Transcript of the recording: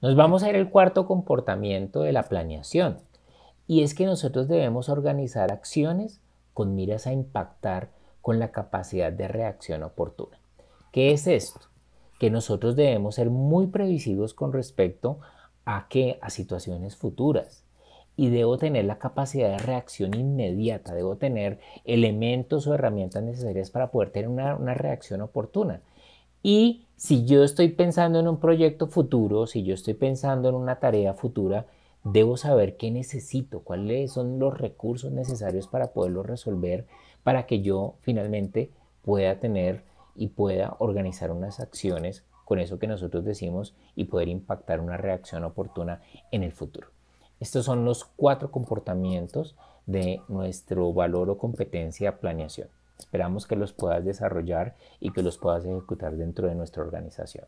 Nos vamos a ir al cuarto comportamiento de la planeación. Y es que nosotros debemos organizar acciones con miras a impactar con la capacidad de reacción oportuna. ¿Qué es esto? Que nosotros debemos ser muy previsivos con respecto a qué? A situaciones futuras. Y debo tener la capacidad de reacción inmediata, debo tener elementos o herramientas necesarias para poder tener una reacción oportuna. Y si yo estoy pensando en un proyecto futuro, si yo estoy pensando en una tarea futura, debo saber qué necesito, cuáles son los recursos necesarios para poderlo resolver, para que yo finalmente pueda tener y pueda organizar unas acciones con eso que nosotros decimos y poder impactar una reacción oportuna en el futuro. Estos son los cuatro comportamientos de nuestro valor o competencia planeación. Esperamos que los puedas desarrollar y que los puedas ejecutar dentro de nuestra organización.